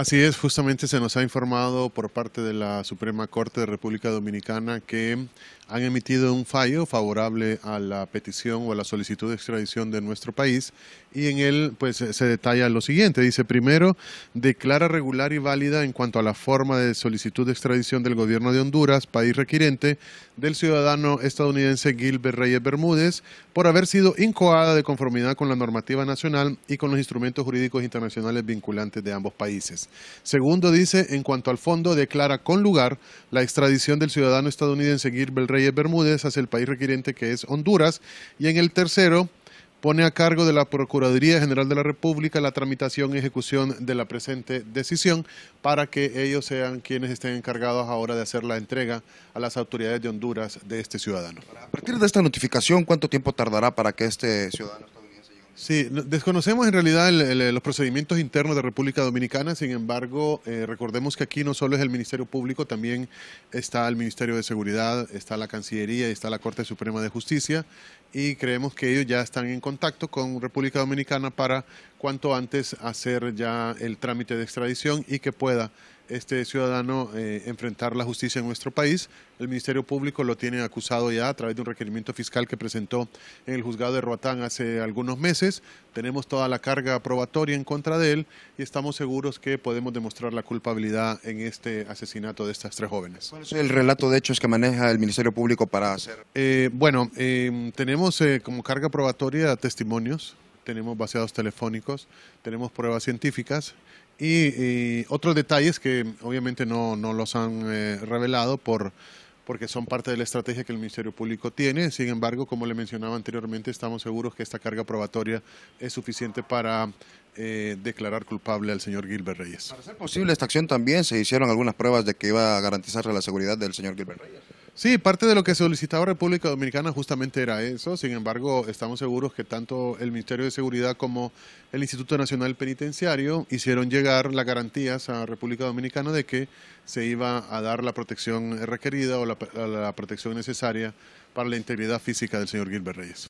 Así es, justamente se nos ha informado por parte de la Suprema Corte de República Dominicana que han emitido un fallo favorable a la petición o a la solicitud de extradición de nuestro país y en él pues se detalla lo siguiente, dice primero, declara regular y válida en cuanto a la forma de solicitud de extradición del gobierno de Honduras, país requirente, del ciudadano estadounidense Gilbert Reyes Bermúdez por haber sido incoada de conformidad con la normativa nacional y con los instrumentos jurídicos internacionales vinculantes de ambos países. Segundo, dice, en cuanto al fondo, declara con lugar la extradición del ciudadano estadounidense Gilbert Reyes Bermúdez hacia el país requiriente que es Honduras. Y en el tercero, pone a cargo de la Procuraduría General de la República la tramitación y ejecución de la presente decisión para que ellos sean quienes estén encargados ahora de hacer la entrega a las autoridades de Honduras de este ciudadano. A partir de esta notificación, ¿cuánto tiempo tardará para que este ciudadano... Sí, desconocemos en realidad los procedimientos internos de República Dominicana, sin embargo, eh, recordemos que aquí no solo es el Ministerio Público, también está el Ministerio de Seguridad, está la Cancillería, y está la Corte Suprema de Justicia y creemos que ellos ya están en contacto con República Dominicana para cuanto antes hacer ya el trámite de extradición y que pueda este ciudadano eh, enfrentar la justicia en nuestro país. El Ministerio Público lo tiene acusado ya a través de un requerimiento fiscal que presentó en el juzgado de Roatán hace algunos meses. Tenemos toda la carga probatoria en contra de él y estamos seguros que podemos demostrar la culpabilidad en este asesinato de estas tres jóvenes. ¿Cuál es el relato de hechos que maneja el Ministerio Público para hacer? Eh, bueno, eh, tenemos tenemos eh, como carga probatoria testimonios, tenemos baseados telefónicos, tenemos pruebas científicas y, otros detalles que obviamente no, los han eh, revelado por porque son parte de la estrategia que el Ministerio Público tiene. Sin embargo, como le mencionaba anteriormente, estamos seguros que esta carga probatoria es suficiente para eh, declarar culpable al señor Gilbert Reyes. Para ser posible esta acción también se hicieron algunas pruebas de que iba a garantizarse la seguridad del señor Gilbert Reyes. Sí, parte de lo que solicitaba República Dominicana justamente era eso. Sin embargo, estamos seguros que tanto el Ministerio de Seguridad como el Instituto Nacional Penitenciario hicieron llegar las garantías a República Dominicana de que se iba a dar la protección requerida o la, protección necesaria para la integridad física del señor Gilbert Reyes.